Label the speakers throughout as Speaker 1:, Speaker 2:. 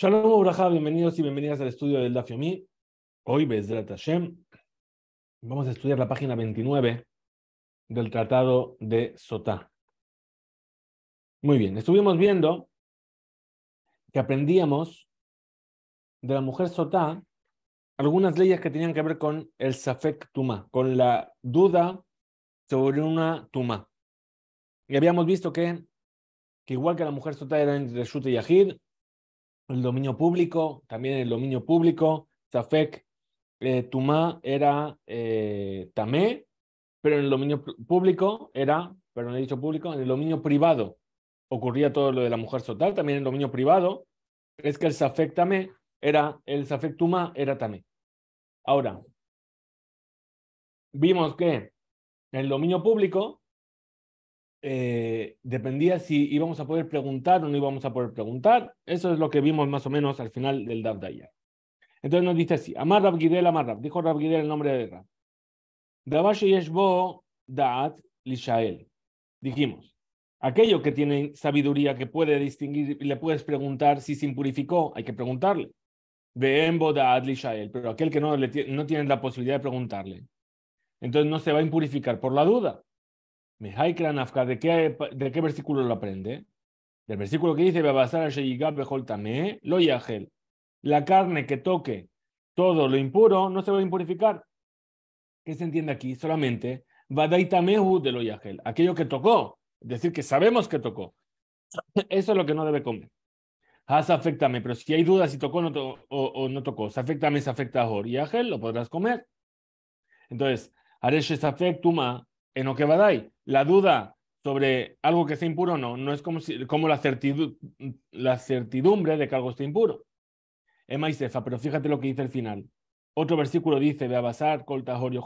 Speaker 1: Shalom Obraja, bienvenidos y bienvenidas al estudio del Dafiomi. Hoy, la Hashem, vamos a estudiar la página 29 del Tratado de Sotá. Muy bien, estuvimos viendo que aprendíamos de la mujer Sotá algunas leyes que tenían que ver con el Safek Tuma, con la duda sobre una Tuma. Y habíamos visto que, que igual que la mujer Sotá era entre shute y Yahid, el dominio público, también el dominio público, Zafek eh, era eh, Tamé, pero en el dominio público era, perdón, he dicho público, en el dominio privado ocurría todo lo de la mujer total también en el dominio privado, es que el Zafek Tamé era, el Zafek Tumá era Tamé. Ahora, vimos que en el dominio público eh, dependía si íbamos a poder preguntar o no íbamos a poder preguntar. Eso es lo que vimos más o menos al final del Dab Entonces nos dice así, Amar Rab Amar Rab, dijo Rab Gidel el nombre de Rab. Yeshbo Da'at Lishael. Dijimos, aquello que tiene sabiduría, que puede distinguir, y le puedes preguntar si se impurificó, hay que preguntarle. Beembo Da'at Lishael, pero aquel que no, le, no tiene la posibilidad de preguntarle, entonces no se va a impurificar por la duda. ¿de qué, ¿de qué versículo lo aprende? Del versículo que dice, lo La carne que toque todo lo impuro no se va a impurificar. ¿Qué se entiende aquí? Solamente, Vadaitamehu de lo Aquello que tocó, es decir, que sabemos que tocó. Eso es lo que no debe comer. Haz afectame, pero si hay dudas si tocó no o, no tocó, se afectame, se afecta a Hor y lo podrás comer. Entonces, Aresh afectuma, en Okebadai. La duda sobre algo que sea impuro o no, no es como, como la, la, certidumbre de que algo está impuro. Emma y Cefa, pero fíjate lo que dice el final. Otro versículo dice, ve a coltajor y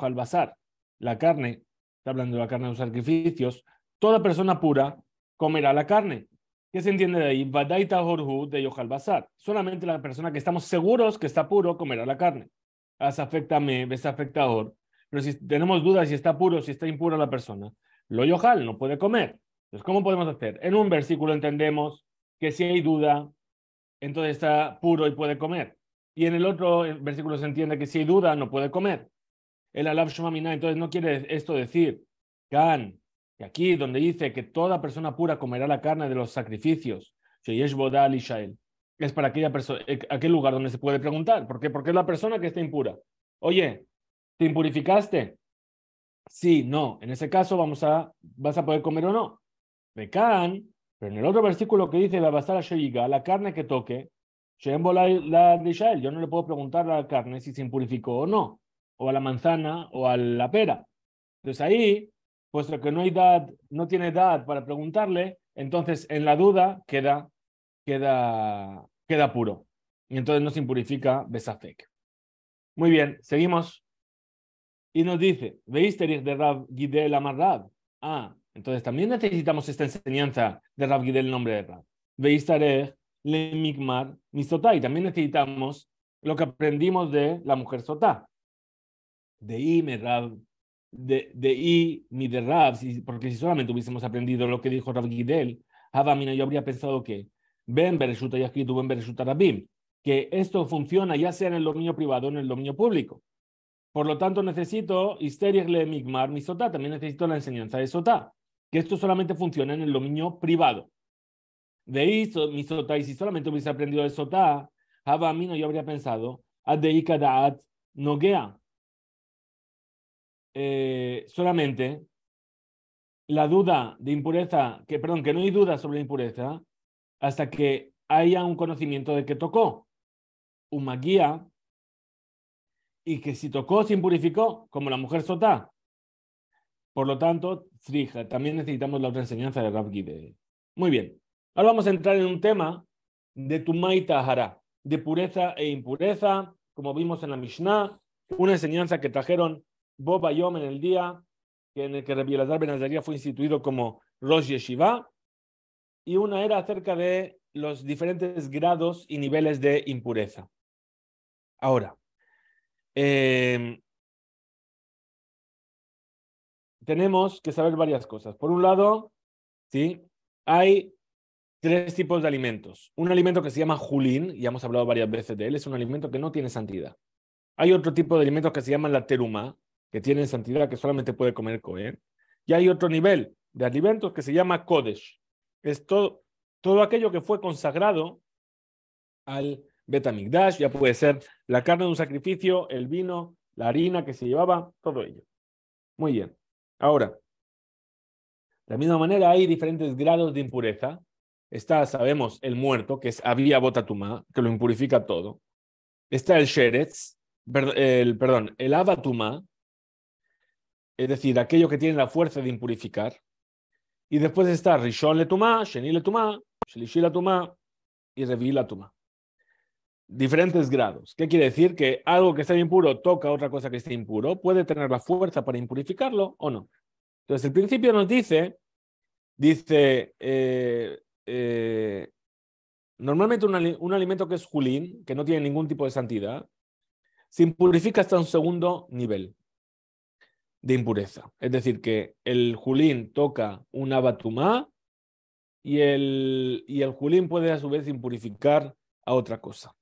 Speaker 1: La carne, está hablando de la carne de los sacrificios, toda persona pura comerá la carne. ¿Qué se entiende de ahí? Badaita horhu de yohal basar. Solamente la persona que estamos seguros que está puro comerá la carne. As me, ves afectador. Pero si tenemos dudas si está puro, si está impura la persona, lo yojal no puede comer. Entonces, ¿cómo podemos hacer? En un versículo entendemos que si hay duda, entonces está puro y puede comer. Y en el otro versículo se entiende que si hay duda, no puede comer. El alab entonces no quiere esto decir, kan, que aquí donde dice que toda persona pura comerá la carne de los sacrificios, bodal es para aquella persona, eh, aquel lugar donde se puede preguntar, ¿por qué? Porque es la persona que está impura. Oye, ¿Te impurificaste? Sí, no. En ese caso vamos a, vas a poder comer o no. Pecan. pero en el otro versículo que dice, la basar a la carne que toque, yo no le puedo preguntar a la carne si se impurificó o no, o a la manzana o a la pera. Entonces ahí, puesto que no, hay edad, no tiene edad para preguntarle, entonces en la duda queda, queda, queda puro. Y entonces no se impurifica Besafek. Muy bien, seguimos. Y nos dice, veísterich de Rab Gidel Rab. Ah, entonces también necesitamos esta enseñanza de Rab Gidel, el nombre de Rab. Veísterich le mikmar Misotai? Y también necesitamos lo que aprendimos de la mujer Sotá. De I me Rab, de, de I mi de Rab, porque si solamente hubiésemos aprendido lo que dijo Rab Gidel, yo habría pensado que Ben Bereshuta, escrito Ben Bereshuta Rabim, que esto funciona ya sea en el dominio privado o en el dominio público. Por lo tanto, necesito le mi sotá, también necesito la enseñanza de sotá, que esto solamente funciona en el dominio privado. De ahí, mi y si solamente hubiese aprendido de sotá, no yo habría pensado, ad noguea. Eh, solamente la duda de impureza, que perdón, que no hay duda sobre la impureza, hasta que haya un conocimiento de que tocó. guía y que si tocó se impurificó, como la mujer sotá. Por lo tanto, Frija, también necesitamos la otra enseñanza de Rav Gide. Muy bien, ahora vamos a entrar en un tema de Tumaita Tahara. de pureza e impureza, como vimos en la Mishnah, una enseñanza que trajeron Boba Yom en el día en el que Rabbi Elazar fue instituido como Rosh Yeshiva, y una era acerca de los diferentes grados y niveles de impureza. Ahora, Em, tenemos que saber varias cosas. Por un lado, ¿sí? hay tres tipos de alimentos. Un alimento que se llama julín, y hemos hablado varias veces de él, es un alimento que no tiene santidad. Hay otro tipo de alimentos que se llama la teruma, que tiene santidad, que solamente puede comer Cohen. Y hay otro nivel de alimentos que se llama Kodesh. Es todo aquello que fue consagrado al Betamigdash, ya puede ser la carne de un sacrificio, el vino, la harina que se llevaba, todo ello. Muy bien. Ahora, de la misma manera hay diferentes grados de impureza. Está, sabemos, el muerto, que es había tuma que lo impurifica todo. Está el sheretz, el, perdón, el abatuma, es decir, aquello que tiene la fuerza de impurificar. Y después está Rishon Letumá, Sheni Letumá, Shlishi tuma y Revi tuma diferentes grados. ¿Qué quiere decir? Que algo que está impuro toca otra cosa que está impuro, puede tener la fuerza para impurificarlo o no. Entonces, el principio nos dice, dice, eh, eh, normalmente un, alimento que es julín, que no tiene ningún tipo de santidad, se impurifica hasta un segundo nivel de impureza. Es decir, que el julín toca una batumá y el, y el julín puede a su vez impurificar a otra cosa.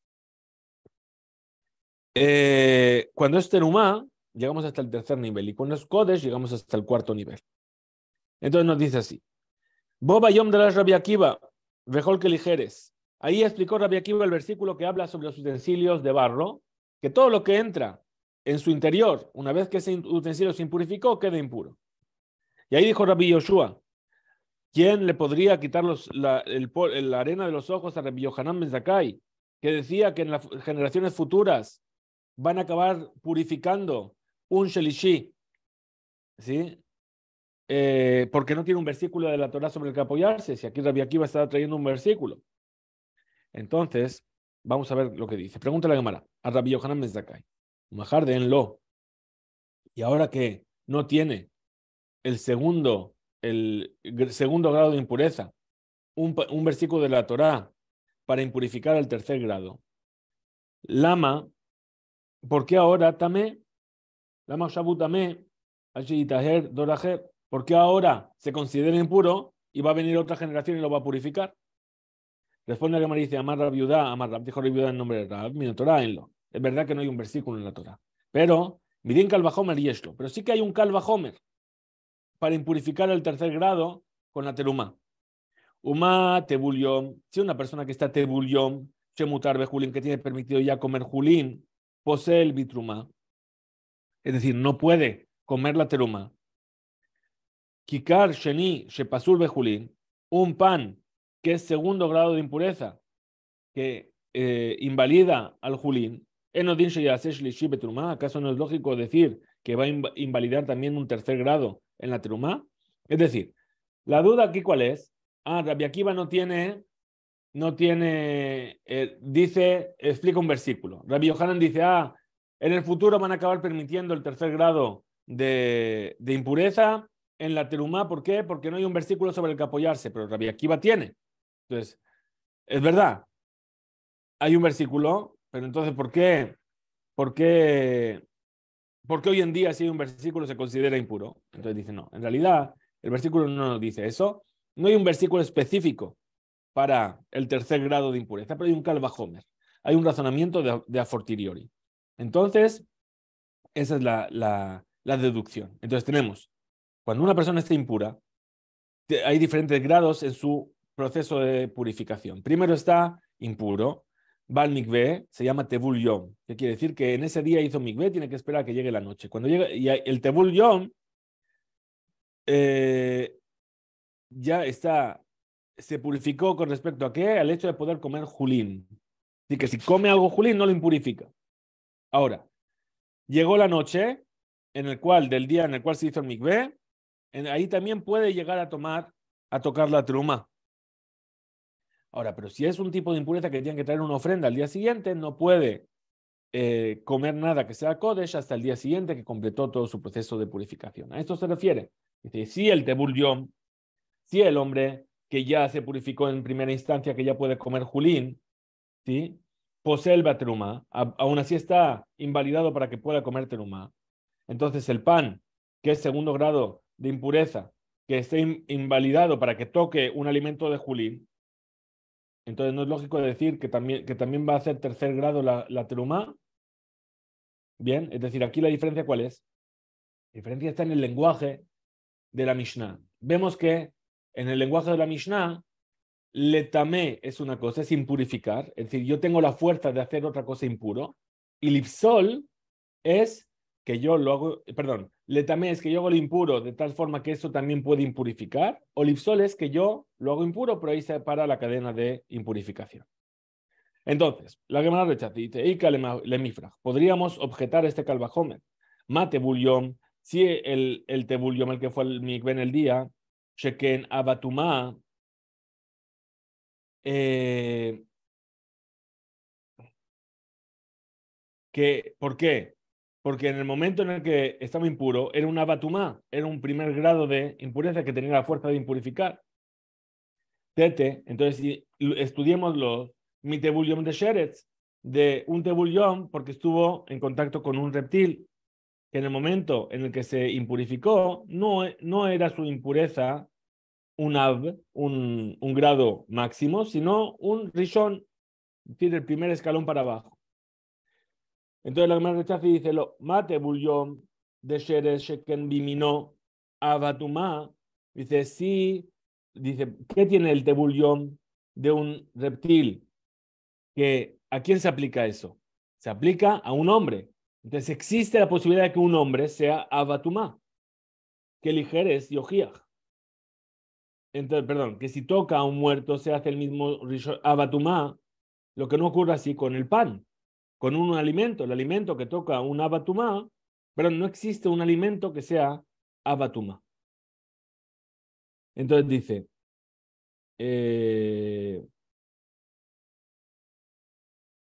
Speaker 1: Eh, cuando es Terumá, llegamos hasta el tercer nivel. Y cuando es Kodesh, llegamos hasta el cuarto nivel. Entonces nos dice así. Boba de la rabia Akiva, que ligeres. Ahí explicó rabia Akiva el versículo que habla sobre los utensilios de barro, que todo lo que entra en su interior, una vez que ese utensilio se impurificó, queda impuro. Y ahí dijo Rabbi Yoshua, ¿quién le podría quitar los, la, arena de los ojos a Rabbi Yohanan Ben que decía que en las generaciones futuras van a acabar purificando un Shelishi, ¿sí? Eh, porque no tiene un versículo de la Torah sobre el que apoyarse, si aquí Rabbi a estar trayendo un versículo. Entonces, vamos a ver lo que dice. Pregunta la Gemara a Rabbi Yohanan Mezakai. Majar de Enlo. Y ahora que no tiene el segundo, el segundo grado de impureza, un, un versículo de la Torá para impurificar al tercer grado. Lama ¿Por qué ahora Tamé? Lama Shabu Tamé, ¿Por qué ahora se considera impuro y va a venir otra generación y lo va a purificar? Responde a la dice, Amar viuda, Amar dijo la viuda en nombre de Rab, Torah en lo. Es verdad que no hay un versículo en la Torah. Pero, miren Calvajomer y esto. Pero sí que hay un Homer para impurificar el tercer grado con la teruma. Uma tebulión, si una persona que está tebulión, chemutar julín, que tiene permitido ya comer julín, posee el bitruma, es decir, no puede comer la teruma. Kikar sheni shepasur bejulin, un pan que es segundo grado de impureza, que eh, invalida al julín. Enodin ¿acaso no es lógico decir que va a invalidar también un tercer grado en la teruma? Es decir, la duda aquí cuál es, ah, Rabbi no tiene no tiene, eh, dice, explica un versículo. Rabbi Yohanan dice, ah, en el futuro van a acabar permitiendo el tercer grado de, de, impureza en la terumá. ¿Por qué? Porque no hay un versículo sobre el que apoyarse, pero Rabbi Akiva tiene. Entonces, es verdad, hay un versículo, pero entonces, ¿por qué? ¿Por qué? ¿Por qué hoy en día si hay un versículo se considera impuro? Entonces dice, no, en realidad el versículo no nos dice eso. No hay un versículo específico para el tercer grado de impureza, pero hay un calva homer, hay un razonamiento de, a fortiori. Entonces, esa es la, deducción. Entonces tenemos, cuando una persona está impura, hay diferentes grados en su proceso de purificación. Primero está impuro, va al mikveh, se llama tebul yom, que quiere decir que en ese día hizo mikveh, tiene que esperar a que llegue la noche. Cuando llega, y el tebul yom eh, ya está se purificó con respecto a qué? Al hecho de poder comer Julín. Así que si come algo Julín, no lo impurifica. Ahora, llegó la noche en el cual, del día en el cual se hizo el mikvé ahí también puede llegar a tomar, a tocar la truma. Ahora, pero si es un tipo de impureza que tiene que traer una ofrenda al día siguiente, no puede eh, comer nada que sea Kodesh hasta el día siguiente que completó todo su proceso de purificación. A esto se refiere. Dice, si el Tebul si el hombre que ya se purificó en primera instancia, que ya puede comer Julín, ¿sí? posee el batruma, aún así está invalidado para que pueda comer Terumá. Entonces el pan, que es segundo grado de impureza, que esté invalidado para que toque un alimento de Julín, entonces no es lógico decir que también, que también va a ser tercer grado la, la Bien, es decir, aquí la diferencia cuál es? La diferencia está en el lenguaje de la Mishnah. Vemos que en el lenguaje de la Mishnah, letamé es una cosa, es impurificar, es decir, yo tengo la fuerza de hacer otra cosa impuro, y lipsol es que yo lo hago, eh, perdón, letamé es que yo hago lo impuro de tal forma que eso también puede impurificar, o lipsol es que yo lo hago impuro, pero ahí se para la cadena de impurificación. Entonces, la Gemara rechaza dice, le podríamos objetar este calvajón mate si el, el el que fue el mikve el día, Sheken Abatumá, eh, que, ¿por qué? Porque en el momento en el que estaba impuro, era un Abatumá, era un primer grado de impureza que tenía la fuerza de impurificar. Tete, entonces si estudiemos los de Sheretz, de un tebulión porque estuvo en contacto con un reptil que en el momento en el que se impurificó, no, e, no era su impureza un ab, un, grado máximo, sino un rishon, es decir, el primer escalón para abajo. Entonces la Gemara rechaza dice, lo mate de Dice, sí, dice, ¿qué tiene el tebulión de un reptil? Que, ¿A quién se aplica eso? Se aplica a un hombre. Entonces existe la posibilidad de que un hombre sea Abatumá, que ligeres y Entonces, perdón, que si toca a un muerto se hace el mismo Abatumá, lo que no ocurre así con el pan, con un alimento, el alimento que toca un Abatumá, pero no existe un alimento que sea Abatumá. Entonces dice, eh,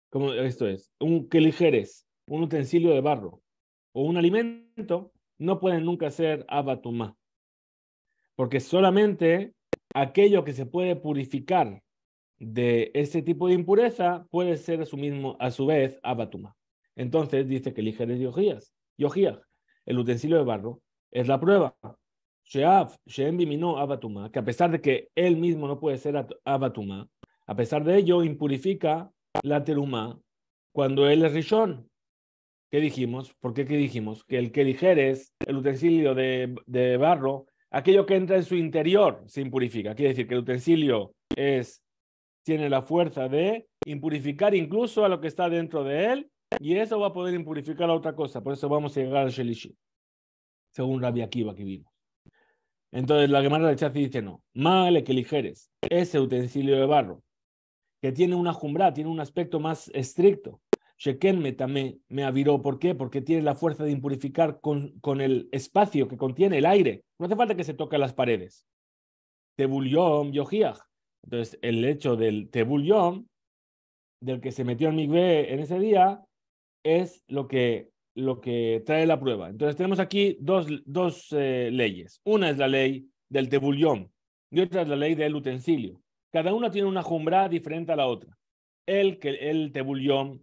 Speaker 1: ¿cómo esto es, un que ligeres un utensilio de barro o un alimento, no pueden nunca ser abatuma Porque solamente aquello que se puede purificar de ese tipo de impureza puede ser a su, mismo, a su vez abatuma. Entonces dice que el de Yojías, el utensilio de barro, es la prueba. Sheaf, abatuma, que a pesar de que él mismo no puede ser abatuma, a pesar de ello impurifica la teruma cuando él es rishon. ¿Qué dijimos? ¿Por qué qué dijimos? Que el que dijeres, el utensilio de, barro, aquello que entra en su interior se impurifica. Quiere decir que el utensilio es, tiene la fuerza de impurificar incluso a lo que está dentro de él, y eso va a poder impurificar a otra cosa. Por eso vamos a llegar al Shelishi, según Rabbi Akiva que vimos. Entonces la Gemara de Chazi dice no, mal que ligeres ese utensilio de barro, que tiene una jumbra, tiene un aspecto más estricto, Sheken Metame me aviró. ¿Por qué? Porque tiene la fuerza de impurificar con, con, el espacio que contiene el aire. No hace falta que se toque las paredes. Tebulyom Entonces, el hecho del Tebulyom, del que se metió en Migbe en ese día, es lo que, lo que trae la prueba. Entonces, tenemos aquí dos, dos eh, leyes. Una es la ley del Tebulyom y otra es la ley del utensilio. Cada una tiene una jumbra diferente a la otra. El, el tebulión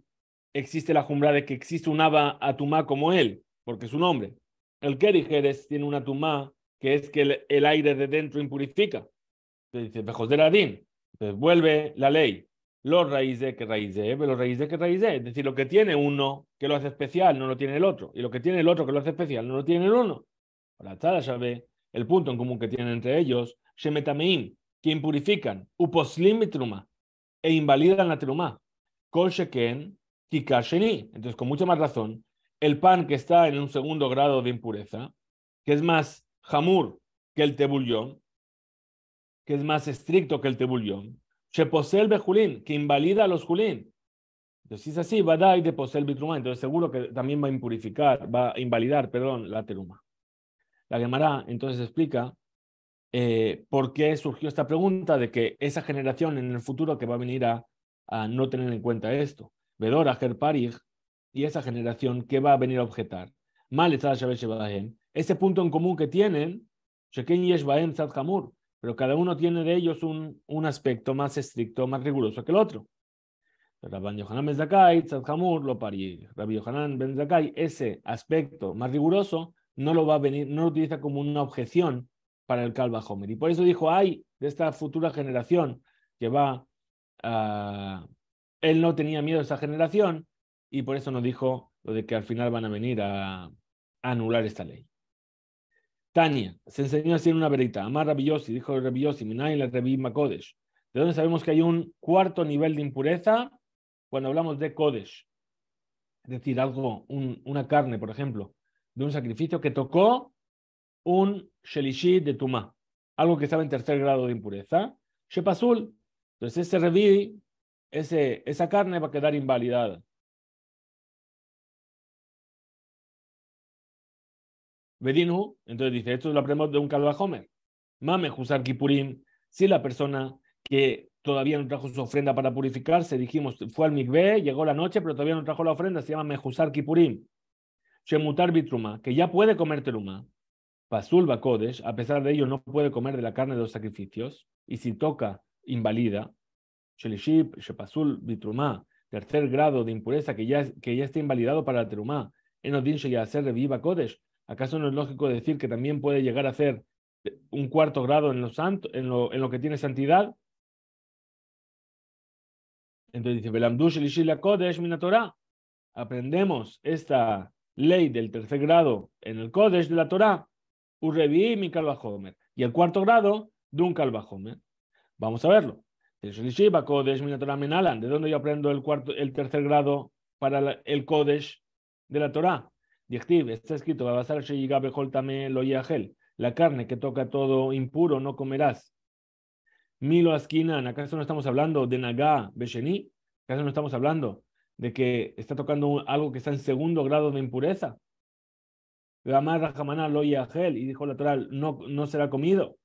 Speaker 1: existe la jumbra de que existe un Abba Atumá como él, porque es un hombre. El Kerijeres tiene una Atumá que es que el, aire de dentro impurifica. Entonces dice, Bejos de Ladín. Entonces pues vuelve la ley. Los raíces que raíces, los raíces que de. Es decir, lo que tiene uno que lo hace especial no lo tiene el otro. Y lo que tiene el otro que lo hace especial no lo tiene el uno. Ahora, ya sabe el punto en común que tienen entre ellos, Shemetameim, que impurifican, Uposlim e invalidan la Truma. Sheken, Kikasheni. Entonces, con mucha más razón, el pan que está en un segundo grado de impureza, que es más jamur que el tebullón, que es más estricto que el tebullón, el Bejulín, que invalida a los Julín. Entonces, si es así, va a dar de el bitruma, entonces seguro que también va a impurificar, va a invalidar, perdón, la teruma. La Gemara entonces explica eh, por qué surgió esta pregunta de que esa generación en el futuro que va a venir a no tener en cuenta esto y esa generación que va a venir a objetar. Mal está Ese punto en común que tienen, Sheken Yeshbaem Hamur, pero cada uno tiene de ellos un, un aspecto más estricto, más riguroso que el otro. Rabban Yohanan Ben Zakai, lo Rabbi Yohanan Ben ese aspecto más riguroso, no lo va a venir, no lo utiliza como una objeción para el Calva Homer. Y por eso dijo, hay de esta futura generación que va a. Él no tenía miedo a esa generación y por eso nos dijo lo de que al final van a venir a, anular esta ley. Tania, se enseñó a hacer una verita. Amar y dijo Rabiosi, Minay la Rabbi Makodesh. ¿De dónde sabemos que hay un cuarto nivel de impureza cuando hablamos de Kodesh? Es decir, algo, una carne, por ejemplo, de un sacrificio que tocó un Shelishi de Tumá, algo que estaba en tercer grado de impureza. Shepazul. Entonces ese Rabbi esa carne va a quedar invalidada. Bedinu, entonces dice, esto lo aprendemos de un calvajomer Mame Kipurim, si la persona que todavía no trajo su ofrenda para purificarse, dijimos, fue al mikvé, llegó la noche, pero todavía no trajo la ofrenda, se llama Mejusar Kipurim. Shemutar Bitruma, que ya puede comer teluma. Pasul Bakodesh, a pesar de ello, no puede comer de la carne de los sacrificios. Y si toca, invalida tercer grado de impureza que ya, que ya está invalidado para la Terumá, Reviva Kodesh. ¿Acaso no es lógico decir que también puede llegar a ser un cuarto grado en lo, en lo, que tiene santidad? Entonces dice, Belamdu Shelishila Kodesh Aprendemos esta ley del tercer grado en el Kodesh de la Torá, y el cuarto grado, Dun homer. Vamos a verlo. ¿De dónde yo aprendo el, cuarto, el tercer grado para el Kodesh de la Torah? Está escrito, la carne que toca todo impuro no comerás. Milo Askinan, ¿acaso no estamos hablando de Nagá Besheni? ¿Acaso no estamos hablando de que está tocando algo que está en segundo grado de impureza? lo y dijo la Torah, no, no será comido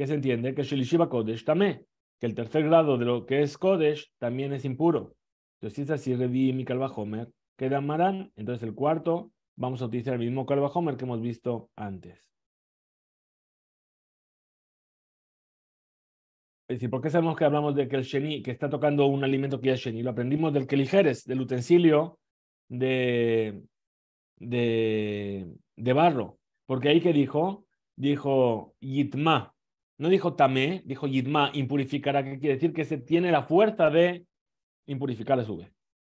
Speaker 1: que se entiende que que el tercer grado de lo que es Kodesh también es impuro. Entonces, si es así, Revi mi Homer queda Marán. Entonces, el cuarto, vamos a utilizar el mismo Homer que hemos visto antes. Es decir, ¿por qué sabemos que hablamos de que el sheni, que está tocando un alimento que es sheni? Lo aprendimos del kelijeres, del utensilio de, de, de barro. Porque ahí que dijo, dijo yitma, no dijo tamé, dijo yidma, impurificará, que quiere decir que se tiene la fuerza de impurificar a su vez.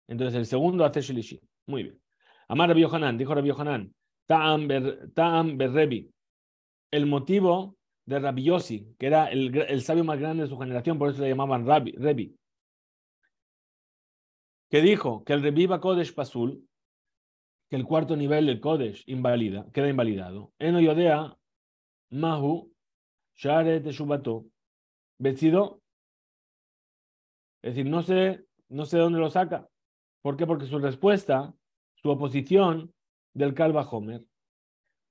Speaker 1: Entonces el segundo hace shilishi. Muy bien. Amar Rabbi Yohanan, dijo Rabbi Yohanan, ta'am, ber, El motivo de Rabbi Yossi, que era el, sabio más grande de su generación, por eso le llamaban Rabbi, Rebi, que dijo que el reviva Kodesh Pasul, que el cuarto nivel del Kodesh invalida, queda invalidado. En Oyodea, Mahu, Share Shubato, vencido. Es decir, no sé, no sé dónde lo saca. ¿Por qué? Porque su respuesta, su oposición del Calva Homer,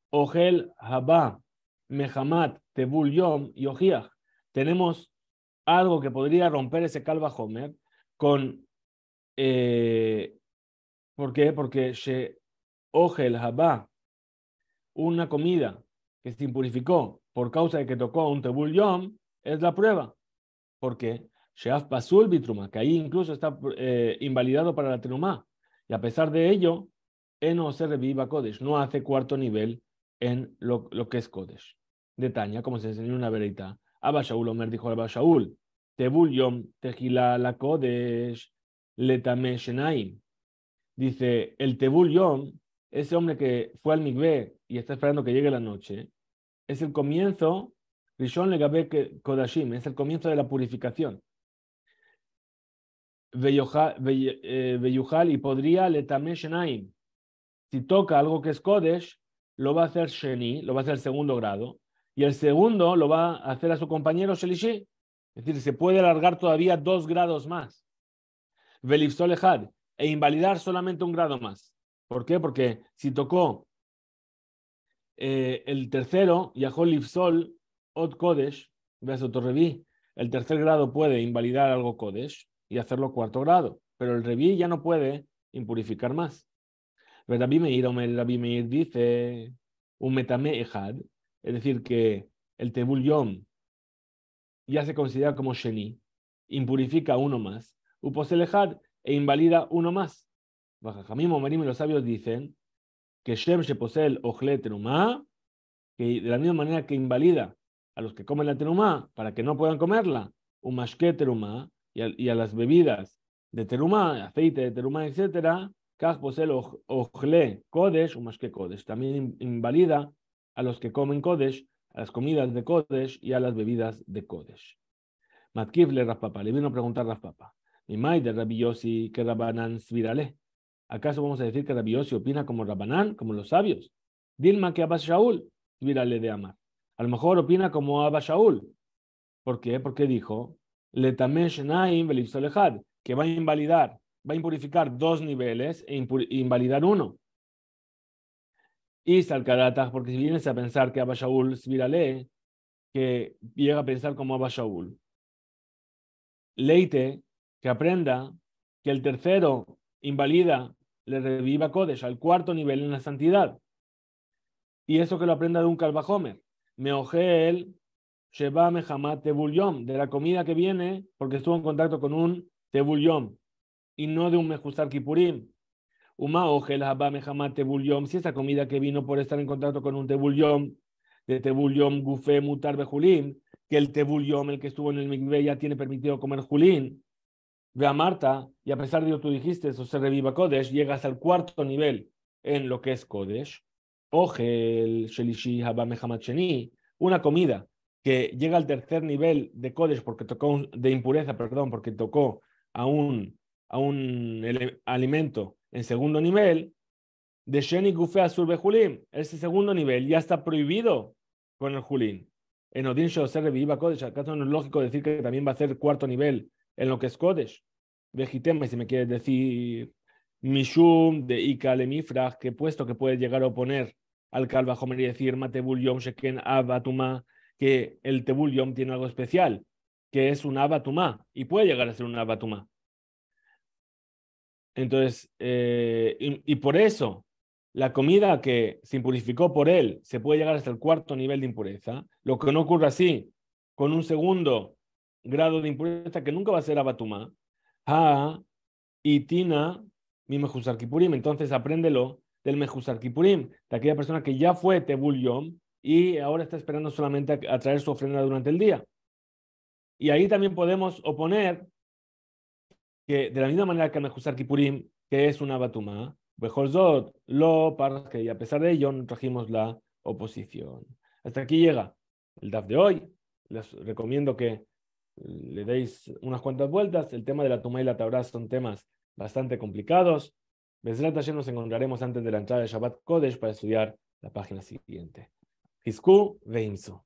Speaker 1: Ogel Haba, Mehamat, Tebul Yom y Tenemos algo que podría romper ese Calva Homer con. Eh, ¿Por qué? Porque Ogel Haba, una comida que se impurificó, por causa de que tocó un tebul yom, es la prueba. porque Sheaf Pasul Bitruma, que ahí incluso está eh, invalidado para la Truma. Y a pesar de ello, ...no se reviva Kodesh, no hace cuarto nivel en lo, que es Kodesh. De como se en una verita, Abba Shaul Omer dijo Abba Shaul, Tebul Yom Tejila la Kodesh Letame Shenaim. Dice, el Tebul Yom, ese hombre que fue al Migbe y está esperando que llegue la noche, es el comienzo, Rishon Kodashim, es el comienzo de la purificación. Eh, y podría letame shenaim. Si toca algo que es Kodesh, lo va a hacer Sheni, lo va a hacer segundo grado, y el segundo lo va a hacer a su compañero Shelishi. Es decir, se puede alargar todavía dos grados más. e invalidar solamente un grado más. ¿Por qué? Porque si tocó eh, el tercero, Yahol sol Od Kodesh, verso Torreví, el tercer grado puede invalidar algo Kodesh y hacerlo cuarto grado, pero el Reví ya no puede impurificar más. Rabbi Meir, Rabbi dice un metame es decir, que el Tebul Yom ya se considera como Sheni, impurifica uno más, Uposel ejad e invalida uno más. Baja Jamim Omerim y los sabios dicen que se que de la misma manera que invalida a los que comen la Terumá para que no puedan comerla, un masque Terumá, y a, las bebidas de Terumá, aceite de Terumá, etcétera posee Kodesh, Kodesh, también invalida a los que comen Kodesh, a las comidas de Kodesh y a las bebidas de Kodesh. Matkif le le vino a preguntar a papa mi de Rabbi Yossi, que Svirale. ¿Acaso vamos a decir que Rabbi opina como Rabanán, como los sabios? Dilma que Abba Shaul, le de Amar. A lo mejor opina como Abba Shaul. ¿Por qué? Porque dijo, que va a invalidar, va a impurificar dos niveles e invalidar uno. Y porque si vienes a pensar que Abba Shaul virale que llega a pensar como Abba Shaul. Leite, que aprenda que el tercero invalida, le reviva Kodesh al cuarto nivel en la santidad. Y eso que lo aprenda de un Kalvahomer. él, Sheba Mehamá Tebulyom, de la comida que viene, porque estuvo en contacto con un Tebulyom y no de un Mejusar Kipurim. Uma el Haba si esa comida que vino por estar en contacto con un Tebulyom, de Tebulyom Gufe Mutar Bejulim, que el Tebulyom, el que estuvo en el Mikve, ya tiene permitido comer Julín ve a Marta, y a pesar de lo que tú dijiste, eso se reviva Kodesh, llegas al cuarto nivel en lo que es Kodesh, Ogel, Shelishi, hamacheni una comida que llega al tercer nivel de Kodesh porque tocó de impureza, perdón, porque tocó a un, a un alimento en segundo nivel, de Sheni Gufe ese segundo nivel ya está prohibido con el Julín. En Odin Shoser Reviva Kodesh, ¿acaso no es lógico decir que también va a ser cuarto nivel en lo que es Kodesh. y si me quieres decir Mishum de Ika que puesto que puede llegar a oponer al calva Homer y decir Matebul Yom Sheken Abatuma, que el Tebul Yom tiene algo especial, que es un Abatuma, y puede llegar a ser un Abatuma. Entonces, eh, y por eso la comida que se impurificó por él se puede llegar hasta el cuarto nivel de impureza, lo que no ocurre así con un segundo grado de impureza que nunca va a ser abatuma. Ah, ha y tina mi mejusar kipurim. Entonces apréndelo del mejusar kipurim, de aquella persona que ya fue tebul y ahora está esperando solamente a, traer su ofrenda durante el día. Y ahí también podemos oponer que de la misma manera que el mejusar kipurim, que es una batuma, Zot, lo para que a pesar de ello no trajimos la oposición. Hasta aquí llega el DAF de hoy. Les recomiendo que le deis unas cuantas vueltas. El tema de la Tumá y la son temas bastante complicados. Beslata ya nos encontraremos antes de la entrada de Shabbat Kodesh para estudiar la página siguiente. Hizku Veimsu.